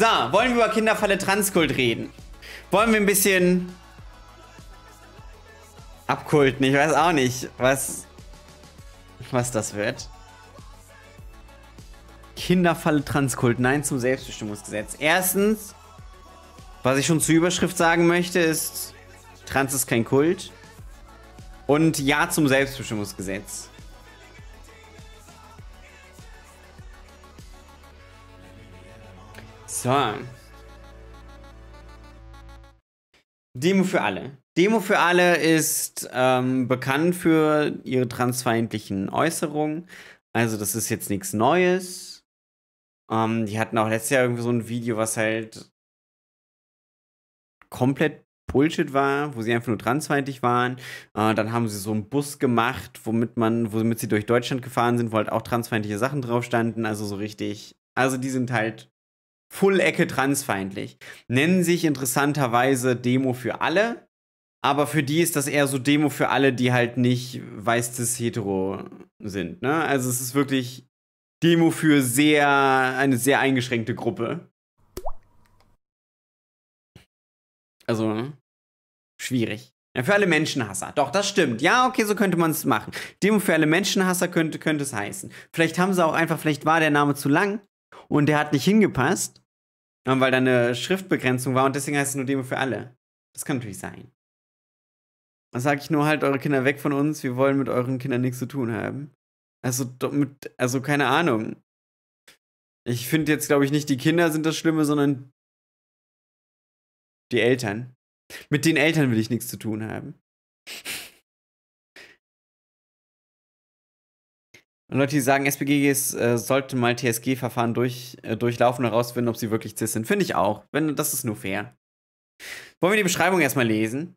So, wollen wir über Kinderfalle Transkult reden? Wollen wir ein bisschen abkulten? Ich weiß auch nicht, was, was das wird. Kinderfalle Transkult, nein zum Selbstbestimmungsgesetz. Erstens, was ich schon zur Überschrift sagen möchte, ist, Trans ist kein Kult. Und ja zum Selbstbestimmungsgesetz. Song. Demo für alle. Demo für alle ist ähm, bekannt für ihre transfeindlichen Äußerungen. Also das ist jetzt nichts Neues. Ähm, die hatten auch letztes Jahr irgendwie so ein Video, was halt komplett Bullshit war, wo sie einfach nur transfeindlich waren. Äh, dann haben sie so einen Bus gemacht, womit man, womit sie durch Deutschland gefahren sind, wo halt auch transfeindliche Sachen drauf standen. Also so richtig. Also die sind halt Full-Ecke transfeindlich. Nennen sich interessanterweise Demo für alle, aber für die ist das eher so Demo für alle, die halt nicht weiß cis hetero sind. Ne? Also es ist wirklich Demo für sehr eine sehr eingeschränkte Gruppe. Also schwierig. Ja, für alle Menschenhasser. Doch, das stimmt. Ja, okay, so könnte man es machen. Demo für alle Menschenhasser könnte, könnte es heißen. Vielleicht haben sie auch einfach, vielleicht war der Name zu lang und der hat nicht hingepasst, ähm, weil da eine Schriftbegrenzung war und deswegen heißt es nur Demo für alle. Das kann natürlich sein. Dann sage ich nur halt eure Kinder weg von uns, wir wollen mit euren Kindern nichts zu tun haben. Also, mit, also keine Ahnung. Ich finde jetzt, glaube ich, nicht die Kinder sind das Schlimme, sondern die Eltern. Mit den Eltern will ich nichts zu tun haben. Und Leute, die sagen, SPGGs äh, sollten mal TSG-Verfahren durch, äh, durchlaufen und herausfinden, ob sie wirklich CIS sind. Finde ich auch. Wenn, das ist nur fair. Wollen wir die Beschreibung erstmal lesen?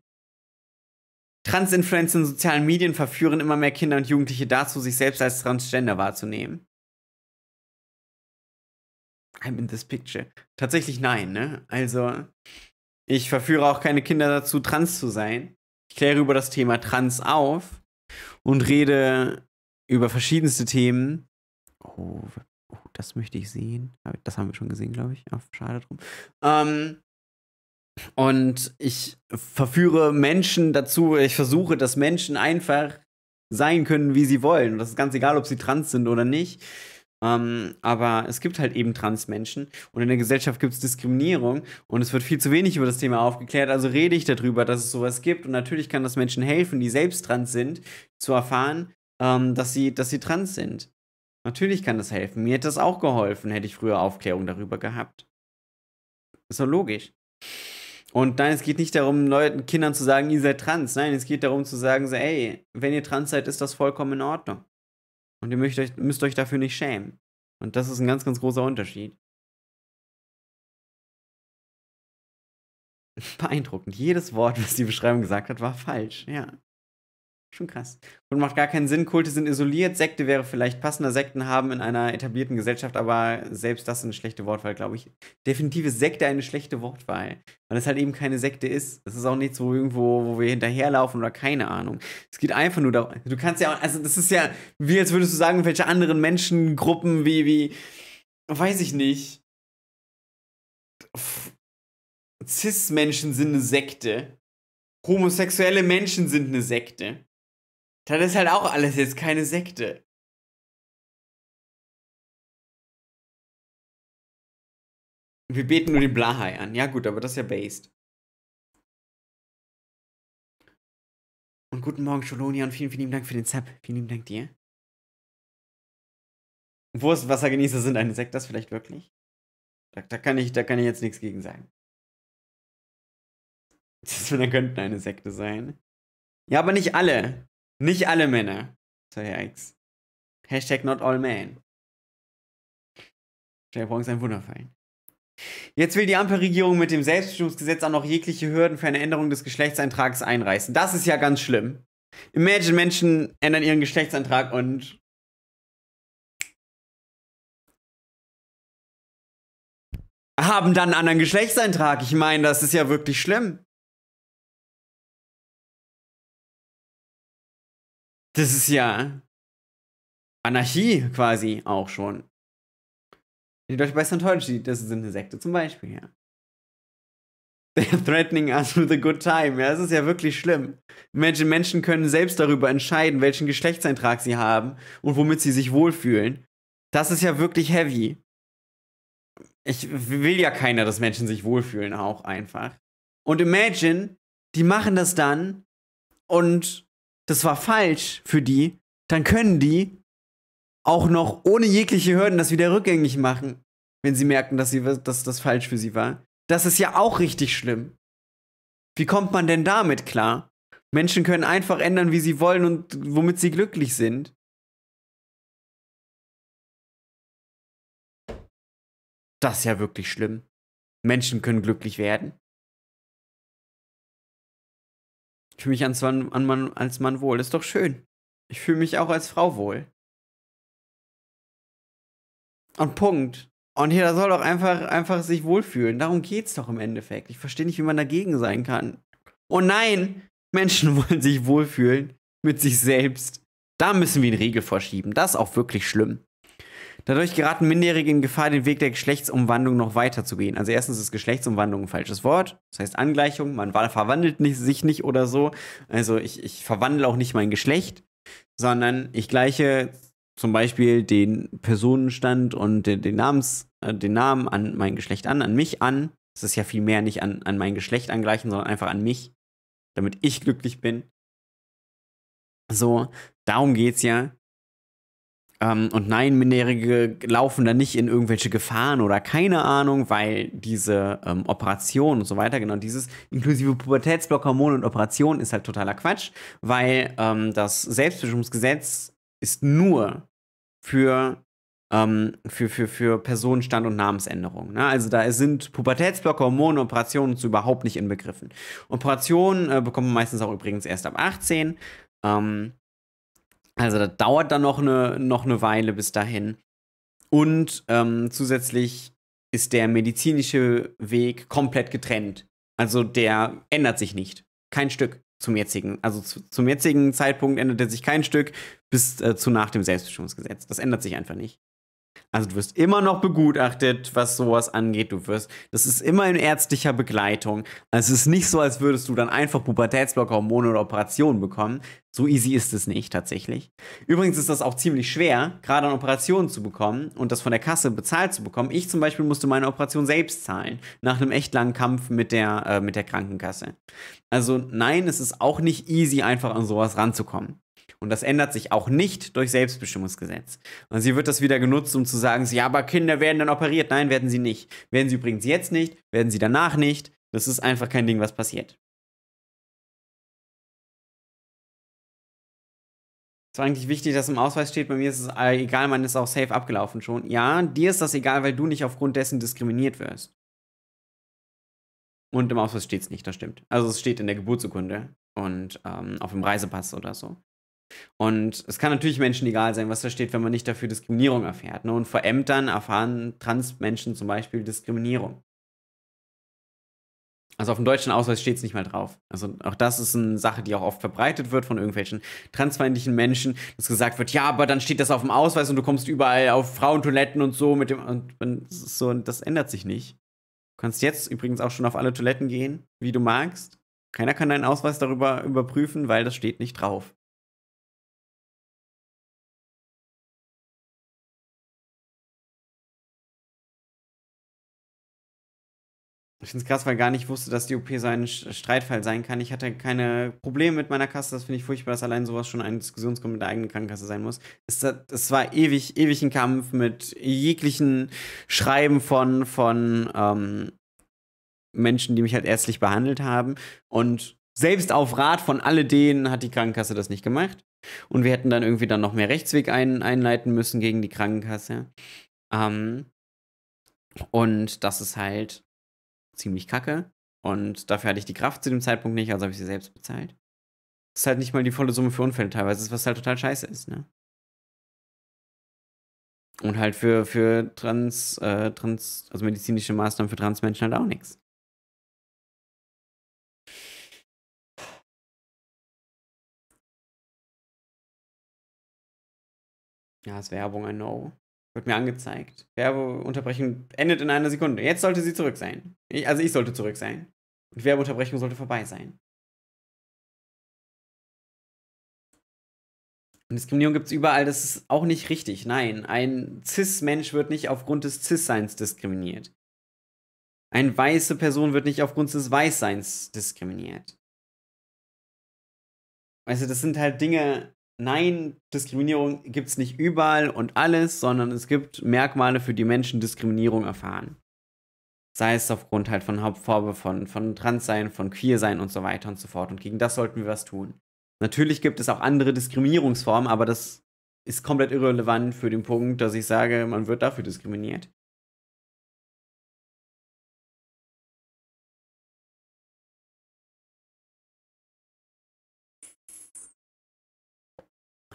trans Transinfluencer in sozialen Medien verführen immer mehr Kinder und Jugendliche dazu, sich selbst als Transgender wahrzunehmen. I'm in this picture. Tatsächlich nein, ne? Also, ich verführe auch keine Kinder dazu, trans zu sein. Ich kläre über das Thema Trans auf und rede über verschiedenste Themen. Oh, oh, das möchte ich sehen. Das haben wir schon gesehen, glaube ich. Ach, schade drum. Ähm, und ich verführe Menschen dazu, ich versuche, dass Menschen einfach sein können, wie sie wollen. Und das ist ganz egal, ob sie trans sind oder nicht. Ähm, aber es gibt halt eben trans Menschen und in der Gesellschaft gibt es Diskriminierung und es wird viel zu wenig über das Thema aufgeklärt. Also rede ich darüber, dass es sowas gibt und natürlich kann das Menschen helfen, die selbst trans sind, zu erfahren, ähm, dass, sie, dass sie trans sind. Natürlich kann das helfen. Mir hätte das auch geholfen, hätte ich früher Aufklärung darüber gehabt. Ist doch logisch. Und nein, es geht nicht darum, Leuten, Kindern zu sagen, ihr seid trans. Nein, es geht darum zu sagen, so, ey, wenn ihr trans seid, ist das vollkommen in Ordnung. Und ihr müsst euch, müsst euch dafür nicht schämen. Und das ist ein ganz, ganz großer Unterschied. Beeindruckend. Jedes Wort, was die Beschreibung gesagt hat, war falsch. Ja. Schon krass. Und macht gar keinen Sinn. Kulte sind isoliert. Sekte wäre vielleicht passender. Sekten haben in einer etablierten Gesellschaft, aber selbst das ist eine schlechte Wortwahl, glaube ich. Definitiv ist Sekte eine schlechte Wortwahl. Weil es halt eben keine Sekte ist. Das ist auch nichts, wo irgendwo, wo wir hinterherlaufen oder keine Ahnung. Es geht einfach nur darum. Du kannst ja auch, also das ist ja, wie als würdest du sagen, welche anderen Menschengruppen, wie, wie, weiß ich nicht. Cis-Menschen sind eine Sekte. Homosexuelle Menschen sind eine Sekte. Das ist halt auch alles jetzt keine Sekte. Wir beten nur den Blahai an. Ja, gut, aber das ist ja based. Und guten Morgen, Scholonia, und vielen, vielen lieben Dank für den Zap. Vielen lieben Dank dir. Wurstwassergenießer sind eine Sekte, das vielleicht wirklich? Da, da, kann ich, da kann ich jetzt nichts gegen sagen. Dann könnten eine Sekte sein. Ja, aber nicht alle. Nicht alle Männer. So, ja, X. Hashtag not all men. Jailbroken ist ein Wunderfall. Jetzt will die Ampelregierung mit dem Selbstbestimmungsgesetz auch noch jegliche Hürden für eine Änderung des Geschlechtseintrags einreißen. Das ist ja ganz schlimm. Imagine, Menschen ändern ihren Geschlechtseintrag und. haben dann einen anderen Geschlechtseintrag. Ich meine, das ist ja wirklich schlimm. Das ist ja Anarchie quasi auch schon. Die Leute bei Scientology, das sind eine Sekte zum Beispiel, ja. They're threatening us with a good time. Ja, das ist ja wirklich schlimm. Imagine, Menschen können selbst darüber entscheiden, welchen Geschlechtseintrag sie haben und womit sie sich wohlfühlen. Das ist ja wirklich heavy. Ich will ja keiner, dass Menschen sich wohlfühlen, auch einfach. Und imagine, die machen das dann und das war falsch für die, dann können die auch noch ohne jegliche Hürden das wieder rückgängig machen, wenn sie merken, dass, sie, dass das falsch für sie war. Das ist ja auch richtig schlimm. Wie kommt man denn damit klar? Menschen können einfach ändern, wie sie wollen und womit sie glücklich sind. Das ist ja wirklich schlimm. Menschen können glücklich werden. Ich fühle mich als Mann, als Mann wohl. Das ist doch schön. Ich fühle mich auch als Frau wohl. Und Punkt. Und jeder soll doch einfach, einfach sich wohlfühlen. Darum geht's doch im Endeffekt. Ich verstehe nicht, wie man dagegen sein kann. Oh nein, Menschen wollen sich wohlfühlen mit sich selbst. Da müssen wir den Riegel vorschieben. Das ist auch wirklich schlimm. Dadurch geraten Minderjährige in Gefahr, den Weg der Geschlechtsumwandlung noch weiter zu gehen. Also erstens ist Geschlechtsumwandlung ein falsches Wort. Das heißt Angleichung. Man verwandelt nicht, sich nicht oder so. Also ich, ich verwandle auch nicht mein Geschlecht, sondern ich gleiche zum Beispiel den Personenstand und den, den, Namens, äh, den Namen an mein Geschlecht an, an mich an. Das ist ja vielmehr nicht an, an mein Geschlecht angleichen, sondern einfach an mich, damit ich glücklich bin. So, darum geht's ja. Ähm, und nein, Minderjährige laufen da nicht in irgendwelche Gefahren oder keine Ahnung, weil diese ähm, Operation und so weiter, genau dieses inklusive Pubertätsblockhormon und Operation ist halt totaler Quatsch, weil ähm, das Selbstbestimmungsgesetz ist nur für ähm, für, für, für Personenstand und Namensänderung. Ne? Also da sind Pubertätsblocker, Hormone, Operationen zu überhaupt nicht inbegriffen. Operationen äh, bekommt man meistens auch übrigens erst ab 18. Ähm, also das dauert dann noch eine, noch eine Weile bis dahin. Und ähm, zusätzlich ist der medizinische Weg komplett getrennt. Also der ändert sich nicht. Kein Stück zum jetzigen. Also zu, zum jetzigen Zeitpunkt ändert er sich kein Stück bis äh, zu nach dem Selbstbestimmungsgesetz. Das ändert sich einfach nicht. Also du wirst immer noch begutachtet, was sowas angeht. Du wirst, das ist immer in ärztlicher Begleitung. Also es ist nicht so, als würdest du dann einfach Pubertätsblocker, Hormone oder Operationen bekommen. So easy ist es nicht tatsächlich. Übrigens ist das auch ziemlich schwer, gerade an Operationen zu bekommen und das von der Kasse bezahlt zu bekommen. Ich zum Beispiel musste meine Operation selbst zahlen, nach einem echt langen Kampf mit der, äh, mit der Krankenkasse. Also nein, es ist auch nicht easy, einfach an sowas ranzukommen. Und das ändert sich auch nicht durch Selbstbestimmungsgesetz. Und sie wird das wieder genutzt, um zu sagen, ja, aber Kinder werden dann operiert. Nein, werden sie nicht. Werden sie übrigens jetzt nicht, werden sie danach nicht. Das ist einfach kein Ding, was passiert. Es war eigentlich wichtig, dass im Ausweis steht, bei mir ist es äh, egal, man ist auch safe abgelaufen schon. Ja, dir ist das egal, weil du nicht aufgrund dessen diskriminiert wirst. Und im Ausweis steht es nicht, das stimmt. Also es steht in der Geburtsurkunde und ähm, auf dem Reisepass oder so. Und es kann natürlich Menschen egal sein, was da steht, wenn man nicht dafür Diskriminierung erfährt. Ne? Und vor Ämtern erfahren Transmenschen zum Beispiel Diskriminierung. Also auf dem deutschen Ausweis steht es nicht mal drauf. Also auch das ist eine Sache, die auch oft verbreitet wird von irgendwelchen transfeindlichen Menschen, dass gesagt wird, ja, aber dann steht das auf dem Ausweis und du kommst überall auf Frauentoiletten und so mit dem und, und so und das ändert sich nicht. Du kannst jetzt übrigens auch schon auf alle Toiletten gehen, wie du magst. Keiner kann deinen Ausweis darüber überprüfen, weil das steht nicht drauf. Ich finde es krass, weil gar nicht wusste, dass die OP so ein Streitfall sein kann. Ich hatte keine Probleme mit meiner Kasse. Das finde ich furchtbar, dass allein sowas schon ein Diskussionsgrund mit der eigenen Krankenkasse sein muss. Es, es war ewig, ewig ein Kampf mit jeglichen Schreiben von, von ähm, Menschen, die mich halt ärztlich behandelt haben. Und selbst auf Rat von alle denen hat die Krankenkasse das nicht gemacht. Und wir hätten dann irgendwie dann noch mehr Rechtsweg ein, einleiten müssen gegen die Krankenkasse. Ähm, und das ist halt ziemlich kacke. Und dafür hatte ich die Kraft zu dem Zeitpunkt nicht, also habe ich sie selbst bezahlt. Das ist halt nicht mal die volle Summe für Unfälle teilweise, was halt total scheiße ist, ne? Und halt für, für trans, äh, trans, also medizinische Maßnahmen für trans Menschen halt auch nichts. Ja, ist Werbung, I know. Wird mir angezeigt. Werbeunterbrechung endet in einer Sekunde. Jetzt sollte sie zurück sein. Ich, also ich sollte zurück sein. Und Werbeunterbrechung sollte vorbei sein. Und Diskriminierung gibt es überall, das ist auch nicht richtig. Nein, ein Cis-Mensch wird nicht aufgrund des Cis-Seins diskriminiert. Eine weiße Person wird nicht aufgrund des Weißseins diskriminiert. Weißt du, das sind halt Dinge, nein, Diskriminierung gibt es nicht überall und alles, sondern es gibt Merkmale, für die Menschen Diskriminierung erfahren. Sei es aufgrund halt von Hauptfarbe, von, von Transsein, von Queersein und so weiter und so fort. Und gegen das sollten wir was tun. Natürlich gibt es auch andere Diskriminierungsformen, aber das ist komplett irrelevant für den Punkt, dass ich sage, man wird dafür diskriminiert.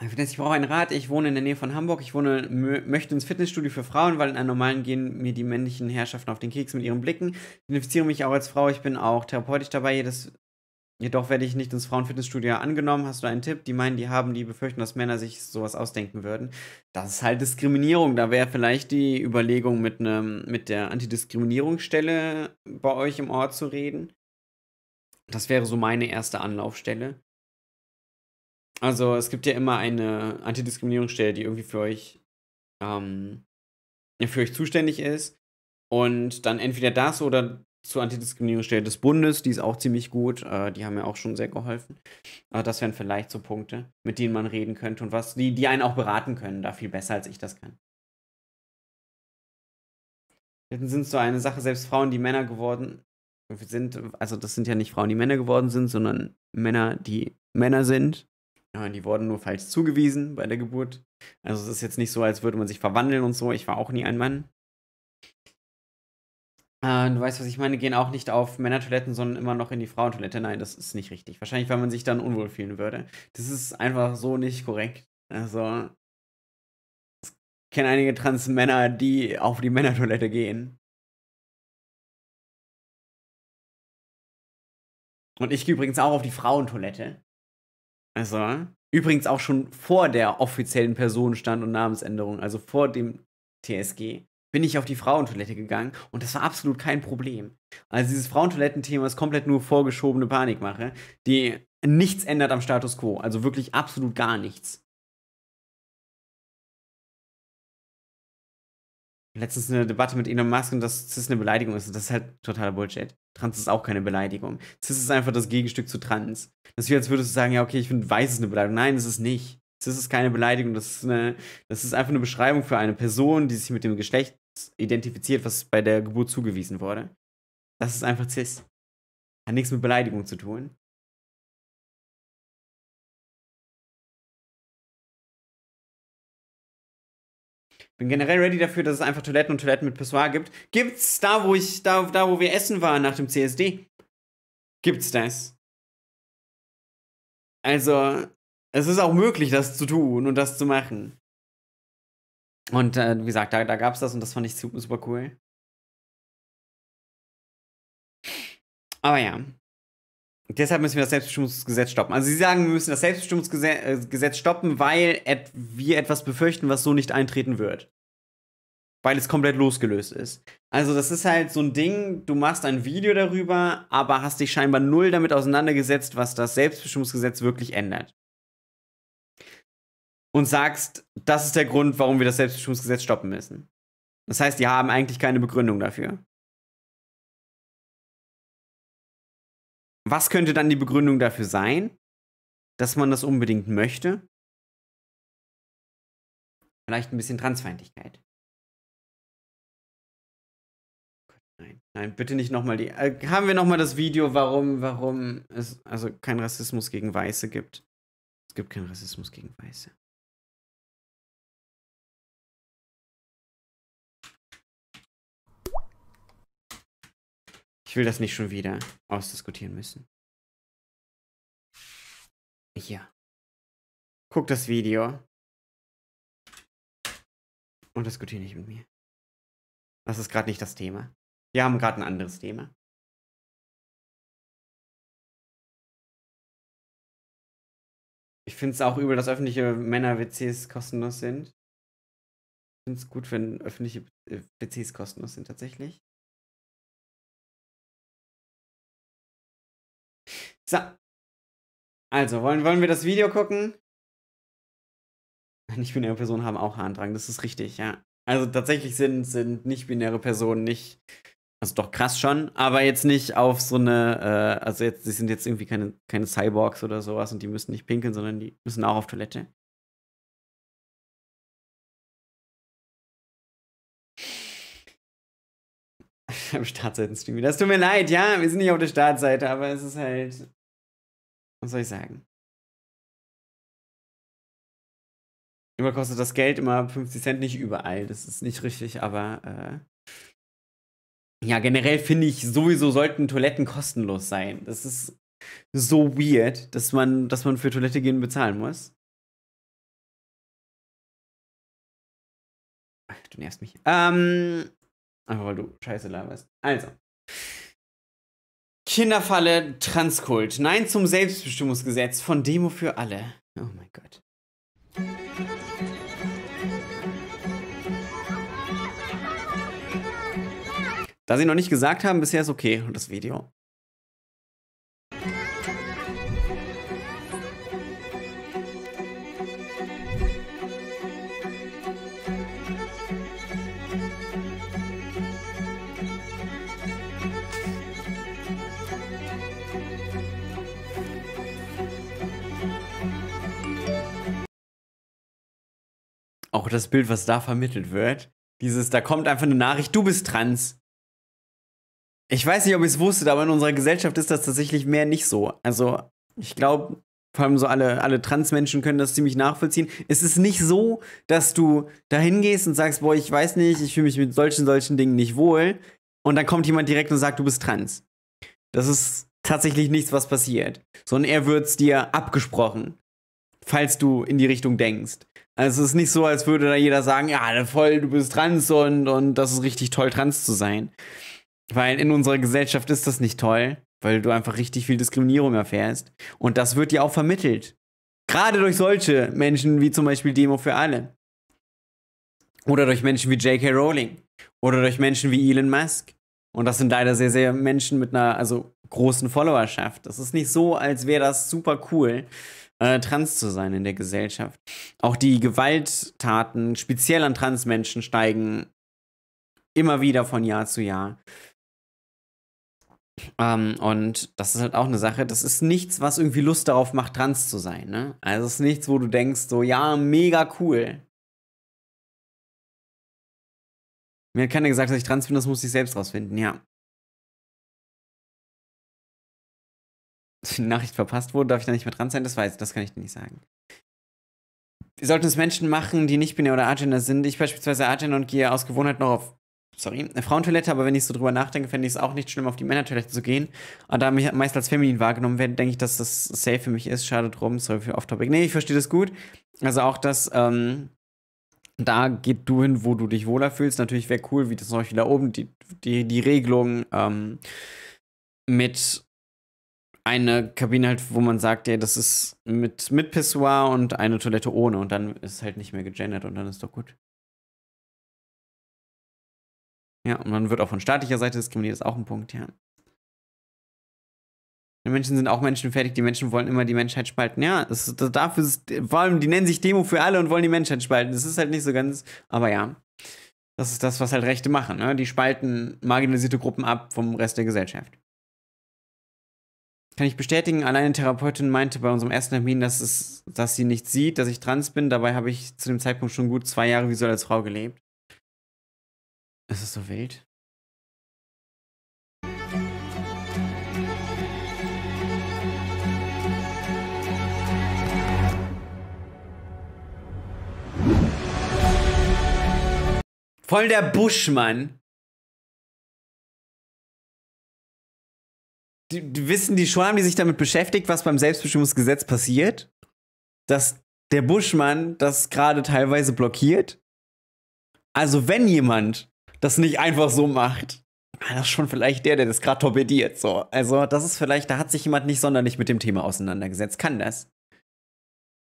ich brauche einen Rat, ich wohne in der Nähe von Hamburg, ich wohne, möchte ins Fitnessstudio für Frauen, weil in einem normalen gehen mir die männlichen Herrschaften auf den Keks mit ihren Blicken. Ich identifiziere mich auch als Frau, ich bin auch therapeutisch dabei, jedes, jedoch werde ich nicht ins Frauenfitnessstudio angenommen. Hast du einen Tipp? Die meinen, die haben, die befürchten, dass Männer sich sowas ausdenken würden. Das ist halt Diskriminierung. Da wäre vielleicht die Überlegung, mit, einem, mit der Antidiskriminierungsstelle bei euch im Ort zu reden. Das wäre so meine erste Anlaufstelle. Also es gibt ja immer eine Antidiskriminierungsstelle, die irgendwie für euch, ähm, für euch zuständig ist. Und dann entweder das oder zur Antidiskriminierungsstelle des Bundes, die ist auch ziemlich gut, äh, die haben ja auch schon sehr geholfen. Aber äh, das wären vielleicht so Punkte, mit denen man reden könnte und was, die, die einen auch beraten können, da viel besser als ich das kann. Dann sind so eine Sache, selbst Frauen, die Männer geworden sind, also das sind ja nicht Frauen, die Männer geworden sind, sondern Männer, die Männer sind, die wurden nur falsch zugewiesen bei der Geburt. Also es ist jetzt nicht so, als würde man sich verwandeln und so. Ich war auch nie ein Mann. Äh, du weißt, was ich meine, gehen auch nicht auf Männertoiletten, sondern immer noch in die Frauentoilette. Nein, das ist nicht richtig. Wahrscheinlich, weil man sich dann unwohl fühlen würde. Das ist einfach so nicht korrekt. Also, ich kenne einige Transmänner, die auf die Männertoilette gehen. Und ich gehe übrigens auch auf die Frauentoilette. Also, übrigens auch schon vor der offiziellen Personenstand- und Namensänderung, also vor dem TSG, bin ich auf die Frauentoilette gegangen und das war absolut kein Problem. Also dieses Frauentoilettenthema ist komplett nur vorgeschobene Panikmache, die nichts ändert am Status quo, also wirklich absolut gar nichts. letztens eine Debatte mit Elon Musk und dass Cis eine Beleidigung ist. Das ist halt totaler Bullshit. Trans ist auch keine Beleidigung. Cis ist einfach das Gegenstück zu Trans. Das ist wie, als würdest du sagen, ja, okay, ich finde weiß ist eine Beleidigung. Nein, es ist nicht. Cis ist keine Beleidigung. Das ist, eine, das ist einfach eine Beschreibung für eine Person, die sich mit dem Geschlecht identifiziert, was bei der Geburt zugewiesen wurde. Das ist einfach Cis. Hat nichts mit Beleidigung zu tun. Bin generell ready dafür, dass es einfach Toiletten und Toiletten mit Pessoir gibt. Gibt's da, wo ich, da, da wo wir essen waren nach dem CSD? Gibt's das? Also, es ist auch möglich, das zu tun und das zu machen. Und äh, wie gesagt, da, da gab's das und das fand ich super, super cool. Aber ja, Deshalb müssen wir das Selbstbestimmungsgesetz stoppen. Also Sie sagen, wir müssen das Selbstbestimmungsgesetz äh, stoppen, weil et wir etwas befürchten, was so nicht eintreten wird. Weil es komplett losgelöst ist. Also das ist halt so ein Ding, du machst ein Video darüber, aber hast dich scheinbar null damit auseinandergesetzt, was das Selbstbestimmungsgesetz wirklich ändert. Und sagst, das ist der Grund, warum wir das Selbstbestimmungsgesetz stoppen müssen. Das heißt, die haben eigentlich keine Begründung dafür. Was könnte dann die Begründung dafür sein, dass man das unbedingt möchte? Vielleicht ein bisschen Transfeindlichkeit. Nein, nein, bitte nicht nochmal die. Äh, haben wir nochmal das Video, warum, warum es also keinen Rassismus gegen Weiße gibt? Es gibt keinen Rassismus gegen Weiße. Ich will das nicht schon wieder ausdiskutieren müssen. Hier. Guck das Video. Und diskutiere nicht mit mir. Das ist gerade nicht das Thema. Wir haben gerade ein anderes Thema. Ich finde es auch übel, dass öffentliche Männer-WCs kostenlos sind. Ich finde es gut, wenn öffentliche äh, WCs kostenlos sind, tatsächlich. So. Also, wollen, wollen wir das Video gucken? Nicht-binäre Personen haben auch Haardrang, das ist richtig, ja. Also tatsächlich sind, sind nicht-binäre Personen nicht, also doch krass schon, aber jetzt nicht auf so eine, äh, also jetzt, sie sind jetzt irgendwie keine, keine Cyborgs oder sowas und die müssen nicht pinkeln, sondern die müssen auch auf Toilette. Am Startseitenstream. Das tut mir leid, ja, wir sind nicht auf der Startseite, aber es ist halt. Was soll ich sagen? Immer kostet das Geld immer 50 Cent, nicht überall. Das ist nicht richtig, aber äh, ja, generell finde ich, sowieso sollten Toiletten kostenlos sein. Das ist so weird, dass man, dass man für Toilette gehen bezahlen muss. Ach, du nervst mich. Ähm, einfach weil du scheiße laberst. Also. Kinderfalle Transkult. Nein zum Selbstbestimmungsgesetz von Demo für alle. Oh mein Gott. Da sie noch nicht gesagt haben, bisher ist okay und das Video. auch das Bild, was da vermittelt wird. Dieses, da kommt einfach eine Nachricht, du bist trans. Ich weiß nicht, ob ihr es wusstet, aber in unserer Gesellschaft ist das tatsächlich mehr nicht so. Also, ich glaube, vor allem so alle, alle Transmenschen können das ziemlich nachvollziehen. Es ist nicht so, dass du dahin gehst und sagst, boah, ich weiß nicht, ich fühle mich mit solchen, solchen Dingen nicht wohl. Und dann kommt jemand direkt und sagt, du bist trans. Das ist tatsächlich nichts, was passiert. Sondern er wird es dir abgesprochen, falls du in die Richtung denkst. Also es ist nicht so, als würde da jeder sagen, ja, voll, du bist trans und, und das ist richtig toll, trans zu sein. Weil in unserer Gesellschaft ist das nicht toll, weil du einfach richtig viel Diskriminierung erfährst. Und das wird dir auch vermittelt. Gerade durch solche Menschen wie zum Beispiel Demo für alle. Oder durch Menschen wie J.K. Rowling. Oder durch Menschen wie Elon Musk. Und das sind leider sehr, sehr Menschen mit einer also großen Followerschaft. Das ist nicht so, als wäre das super cool, äh, trans zu sein in der Gesellschaft. Auch die Gewalttaten, speziell an Transmenschen, steigen immer wieder von Jahr zu Jahr. Ähm, und das ist halt auch eine Sache, das ist nichts, was irgendwie Lust darauf macht, trans zu sein. Ne? Also es ist nichts, wo du denkst, so, ja, mega cool. Mir hat keiner gesagt, dass ich trans bin, das muss ich selbst rausfinden, ja. Nachricht verpasst wurde, darf ich da nicht mehr dran sein? Das weiß ich, das kann ich dir nicht sagen. Wir sollten es Menschen machen, die nicht binär oder agender sind. Ich beispielsweise agender und gehe aus Gewohnheit noch auf sorry, eine Frauentoilette, aber wenn ich so drüber nachdenke, fände ich es auch nicht schlimm, auf die Männertoilette zu gehen. Und da mich meist als feminin wahrgenommen werde, denke ich, dass das safe für mich ist. Schade drum, sorry für Off-Topic. Nee, ich verstehe das gut. Also auch das, ähm, da geht du hin, wo du dich wohler fühlst. Natürlich wäre cool, wie das zum Beispiel da oben, die, die, die Regelung ähm, mit eine Kabine halt, wo man sagt, ja, das ist mit, mit Pissoir und eine Toilette ohne und dann ist halt nicht mehr gegendert und dann ist doch gut. Ja, und man wird auch von staatlicher Seite diskriminiert, ist auch ein Punkt, ja. Die Menschen sind auch menschenfertig, die Menschen wollen immer die Menschheit spalten. Ja, das, das dafür ist, vor allem, die nennen sich Demo für alle und wollen die Menschheit spalten. Das ist halt nicht so ganz, aber ja. Das ist das, was halt Rechte machen. Ne? Die spalten marginalisierte Gruppen ab vom Rest der Gesellschaft kann ich bestätigen, alleine Therapeutin meinte bei unserem ersten Termin, dass, es, dass sie nicht sieht, dass ich trans bin. Dabei habe ich zu dem Zeitpunkt schon gut zwei Jahre visuell als Frau gelebt. Es ist so wild. Voll der Buschmann. die, die wissen die schon, haben die sich damit beschäftigt, was beim Selbstbestimmungsgesetz passiert, dass der Buschmann das gerade teilweise blockiert. Also wenn jemand das nicht einfach so macht, ah, das ist schon vielleicht der, der das gerade torpediert. So, also das ist vielleicht, da hat sich jemand nicht sonderlich mit dem Thema auseinandergesetzt. Kann das?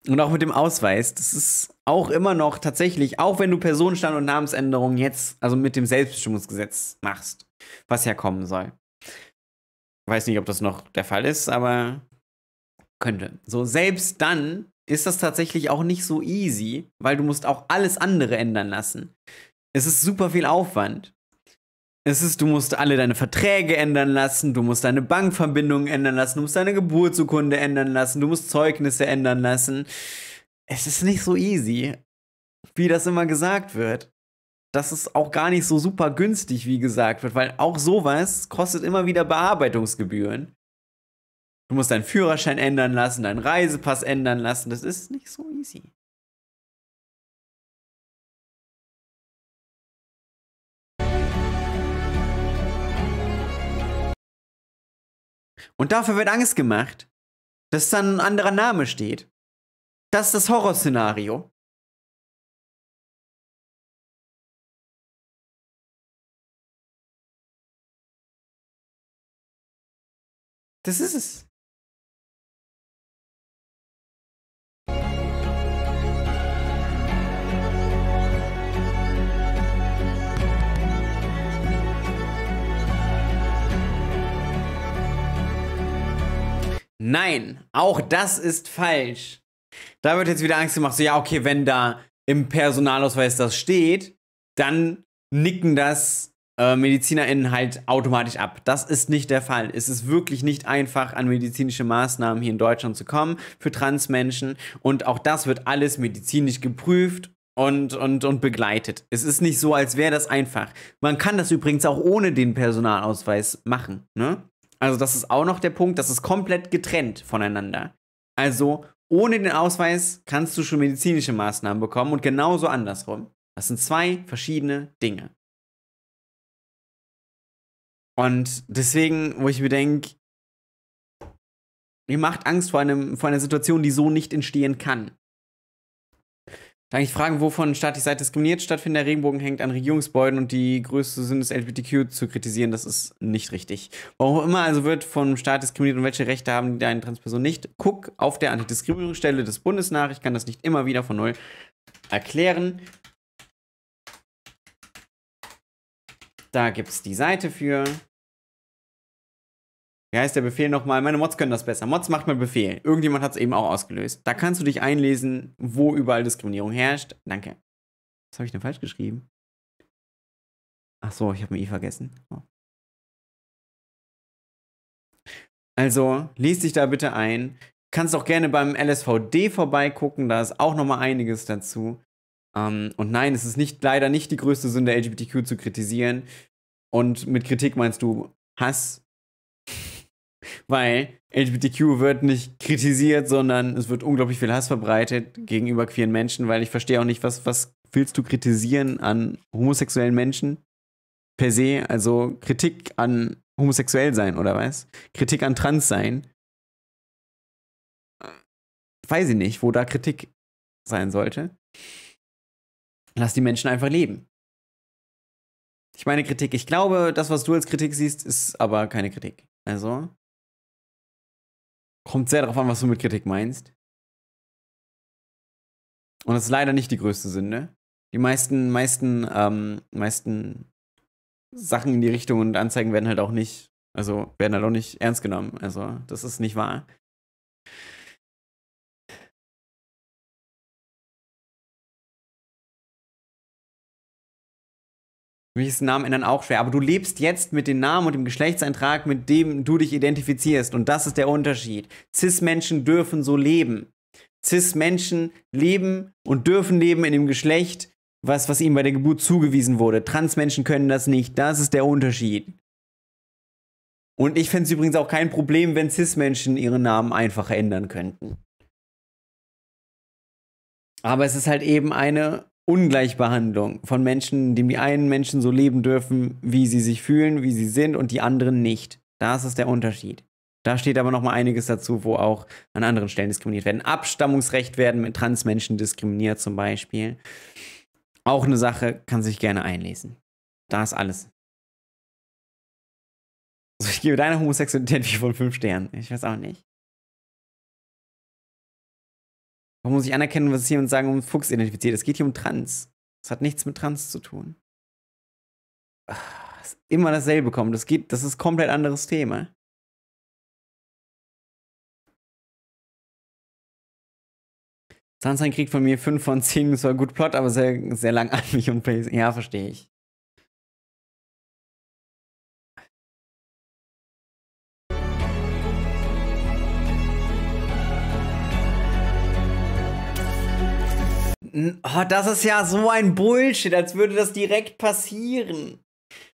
Und auch mit dem Ausweis, das ist auch immer noch tatsächlich, auch wenn du Personenstand und Namensänderungen jetzt, also mit dem Selbstbestimmungsgesetz machst, was ja kommen soll. Weiß nicht, ob das noch der Fall ist, aber könnte. So, selbst dann ist das tatsächlich auch nicht so easy, weil du musst auch alles andere ändern lassen. Es ist super viel Aufwand. Es ist, du musst alle deine Verträge ändern lassen, du musst deine Bankverbindungen ändern lassen, du musst deine Geburtsurkunde ändern lassen, du musst Zeugnisse ändern lassen. Es ist nicht so easy, wie das immer gesagt wird dass es auch gar nicht so super günstig, wie gesagt wird, weil auch sowas kostet immer wieder Bearbeitungsgebühren. Du musst deinen Führerschein ändern lassen, deinen Reisepass ändern lassen. Das ist nicht so easy. Und dafür wird Angst gemacht, dass dann ein anderer Name steht. Das ist das Horrorszenario. Das ist es. Nein, auch das ist falsch. Da wird jetzt wieder Angst gemacht, so ja, okay, wenn da im Personalausweis das steht, dann nicken das äh, MedizinerInnen halt automatisch ab. Das ist nicht der Fall. Es ist wirklich nicht einfach, an medizinische Maßnahmen hier in Deutschland zu kommen für Transmenschen. Und auch das wird alles medizinisch geprüft und, und, und begleitet. Es ist nicht so, als wäre das einfach. Man kann das übrigens auch ohne den Personalausweis machen. Ne? Also, das ist auch noch der Punkt, das ist komplett getrennt voneinander. Also, ohne den Ausweis kannst du schon medizinische Maßnahmen bekommen und genauso andersrum. Das sind zwei verschiedene Dinge. Und deswegen, wo ich mir denke, mir macht Angst vor, einem, vor einer Situation, die so nicht entstehen kann. Da kann ich fragen, wovon staatlich seid diskriminiert stattfindet. Der Regenbogen hängt an Regierungsgebäuden und die größte Sinn des LGBTQ zu kritisieren. Das ist nicht richtig. Warum immer also wird vom Staat diskriminiert und welche Rechte haben die eine Transperson nicht? Guck auf der Antidiskriminierungsstelle des Bundes nach. Ich kann das nicht immer wieder von neu erklären. Da gibt es die Seite für. Wie heißt der Befehl nochmal? Meine Mods können das besser. Mods macht mal Befehl. Irgendjemand hat es eben auch ausgelöst. Da kannst du dich einlesen, wo überall Diskriminierung herrscht. Danke. Was habe ich denn falsch geschrieben? Ach so, ich habe mir I vergessen. Oh. Also, lies dich da bitte ein. Kannst auch gerne beim LSVD vorbeigucken, da ist auch nochmal einiges dazu. Ähm, und nein, es ist nicht, leider nicht die größte Sünde, LGBTQ zu kritisieren. Und mit Kritik meinst du Hass, weil LGBTQ wird nicht kritisiert, sondern es wird unglaublich viel Hass verbreitet gegenüber queeren Menschen, weil ich verstehe auch nicht, was, was willst du kritisieren an homosexuellen Menschen per se? Also Kritik an homosexuell sein oder was? Kritik an trans sein? Äh, weiß ich nicht, wo da Kritik sein sollte. Lass die Menschen einfach leben. Ich meine Kritik. Ich glaube, das, was du als Kritik siehst, ist aber keine Kritik. Also, Kommt sehr darauf an, was du mit Kritik meinst. Und das ist leider nicht die größte Sünde. Die meisten, meisten, ähm, meisten Sachen in die Richtung und Anzeigen werden halt auch nicht, also werden halt auch nicht ernst genommen. Also, das ist nicht wahr. Mich ist Namen ändern auch schwer, aber du lebst jetzt mit dem Namen und dem Geschlechtseintrag, mit dem du dich identifizierst. Und das ist der Unterschied. Cis-Menschen dürfen so leben. Cis-Menschen leben und dürfen leben in dem Geschlecht, was, was ihnen bei der Geburt zugewiesen wurde. Trans-Menschen können das nicht. Das ist der Unterschied. Und ich fände es übrigens auch kein Problem, wenn Cis-Menschen ihren Namen einfach ändern könnten. Aber es ist halt eben eine Ungleichbehandlung von Menschen, dem die einen Menschen so leben dürfen, wie sie sich fühlen, wie sie sind und die anderen nicht. Das ist der Unterschied. Da steht aber noch mal einiges dazu, wo auch an anderen Stellen diskriminiert werden. Abstammungsrecht werden mit Transmenschen diskriminiert zum Beispiel. Auch eine Sache, kann sich gerne einlesen. Da ist alles. Also ich gebe deiner Homosexualität wie von fünf Sternen. Ich weiß auch nicht. Warum muss ich anerkennen, was hier und sagen um Fuchs identifiziert? Es geht hier um Trans. Es hat nichts mit Trans zu tun. Ach, immer dasselbe kommt. Das, geht, das ist komplett anderes Thema. Sunshine kriegt von mir 5 von 10, das war gut Plot, aber sehr, sehr lang an mich und Pacing. Ja, verstehe ich. Oh, das ist ja so ein Bullshit, als würde das direkt passieren.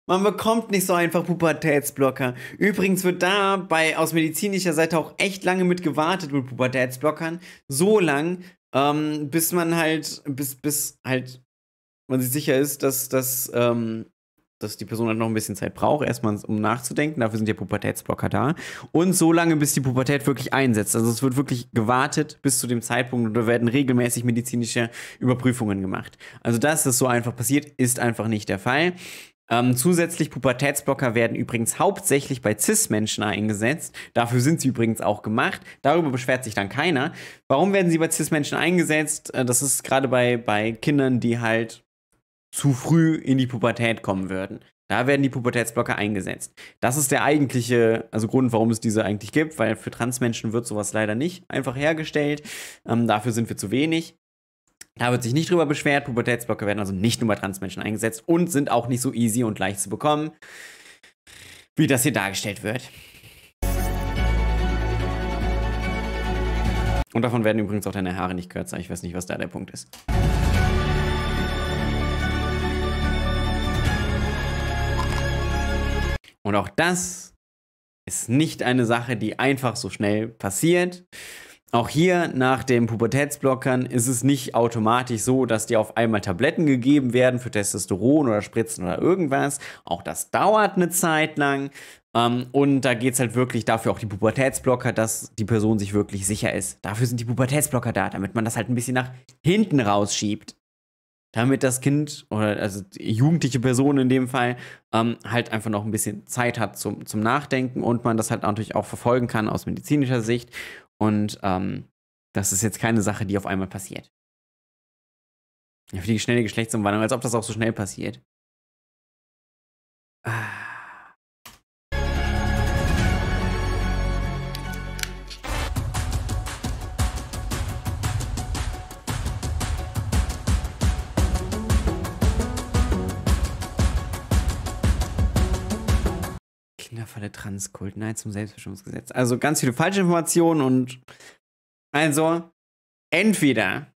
Man bekommt nicht so einfach Pubertätsblocker. Übrigens wird dabei aus medizinischer Seite auch echt lange mit gewartet mit Pubertätsblockern. So lang, ähm, bis man halt, bis, bis halt man sich sicher ist, dass das ähm, dass die Person halt noch ein bisschen Zeit braucht, erstmal um nachzudenken. Dafür sind ja Pubertätsblocker da. Und so lange, bis die Pubertät wirklich einsetzt. Also es wird wirklich gewartet bis zu dem Zeitpunkt und da werden regelmäßig medizinische Überprüfungen gemacht. Also dass das so einfach passiert, ist einfach nicht der Fall. Ähm, zusätzlich Pubertätsblocker werden übrigens hauptsächlich bei CIS-Menschen eingesetzt. Dafür sind sie übrigens auch gemacht. Darüber beschwert sich dann keiner. Warum werden sie bei CIS-Menschen eingesetzt? Äh, das ist gerade bei, bei Kindern, die halt zu früh in die Pubertät kommen würden. Da werden die Pubertätsblocker eingesetzt. Das ist der eigentliche, also Grund, warum es diese eigentlich gibt, weil für Transmenschen wird sowas leider nicht einfach hergestellt. Ähm, dafür sind wir zu wenig. Da wird sich nicht drüber beschwert. Pubertätsblocker werden also nicht nur bei Transmenschen eingesetzt und sind auch nicht so easy und leicht zu bekommen, wie das hier dargestellt wird. Und davon werden übrigens auch deine Haare nicht kürzer. Ich weiß nicht, was da der Punkt ist. Und auch das ist nicht eine Sache, die einfach so schnell passiert. Auch hier nach den Pubertätsblockern ist es nicht automatisch so, dass dir auf einmal Tabletten gegeben werden für Testosteron oder Spritzen oder irgendwas. Auch das dauert eine Zeit lang. Ähm, und da geht es halt wirklich dafür auch die Pubertätsblocker, dass die Person sich wirklich sicher ist. Dafür sind die Pubertätsblocker da, damit man das halt ein bisschen nach hinten rausschiebt damit das Kind oder also jugendliche Person in dem Fall ähm, halt einfach noch ein bisschen Zeit hat zum, zum Nachdenken und man das halt natürlich auch verfolgen kann aus medizinischer Sicht. Und ähm, das ist jetzt keine Sache, die auf einmal passiert. für die schnelle Geschlechtsumwandlung, als ob das auch so schnell passiert. Ah. Falle Transkult, nein zum Selbstbestimmungsgesetz. Also ganz viele falsche Informationen und also entweder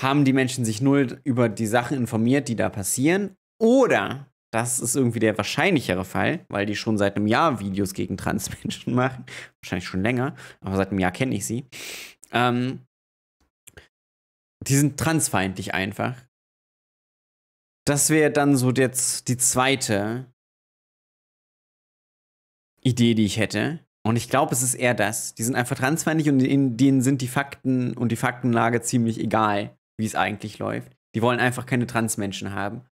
haben die Menschen sich null über die Sachen informiert, die da passieren, oder das ist irgendwie der wahrscheinlichere Fall, weil die schon seit einem Jahr Videos gegen Transmenschen machen. Wahrscheinlich schon länger, aber seit einem Jahr kenne ich sie. Ähm, die sind transfeindlich einfach. Das wäre dann so jetzt die zweite Idee, die ich hätte. Und ich glaube, es ist eher das. Die sind einfach transfeindlich und denen sind die Fakten und die Faktenlage ziemlich egal, wie es eigentlich läuft. Die wollen einfach keine Transmenschen haben.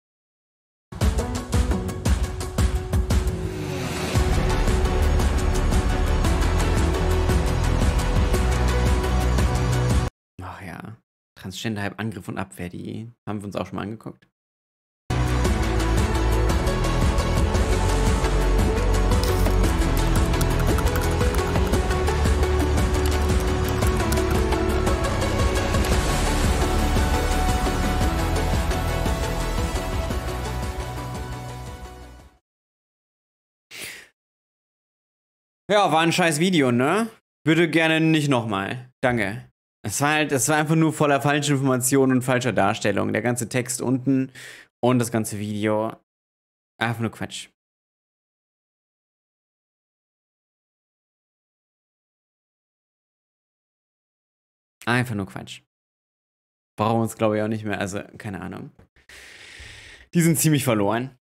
Ach ja, Transgender-Angriff hype und Abwehr, die haben wir uns auch schon mal angeguckt. Ja, war ein scheiß Video, ne? Würde gerne nicht nochmal. Danke. Es war halt, es war einfach nur voller falscher Informationen und falscher Darstellung. Der ganze Text unten und das ganze Video. Einfach nur Quatsch. Einfach nur Quatsch. Brauchen wir uns, glaube ich, auch nicht mehr. Also, keine Ahnung. Die sind ziemlich verloren.